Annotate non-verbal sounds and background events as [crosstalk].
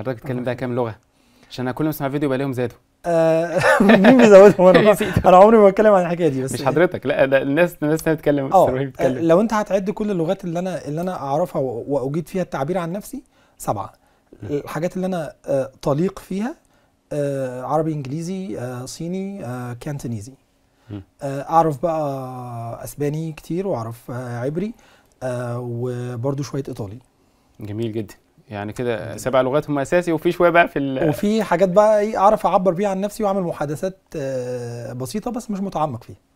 حضرتك بتتكلم بقى كام لغه عشان انا كل ما اسمع فيديو ليهم زادوا آه، [laughs] مين بيزودهم انا [laughs] انا عمري ما بتكلم عن الحكايه دي بس مش يعني. حضرتك لا ده الناس الناس آه، آه، بتتكلم لو انت هتعد كل اللغات اللي انا اللي انا اعرفها واجيد فيها التعبير عن نفسي سبعه الحاجات اللي انا طليق فيها عربي انجليزي صيني كانتونيزي اعرف بقى اسباني كتير واعرف عبري وبرده شويه ايطالي جميل جدا يعني كده سبع لغات هم اساسي وفي شويه بقى في وفي حاجات بقى ايه اعرف اعبر بيها عن نفسي واعمل محادثات آه، بسيطه بس مش متعمق فيها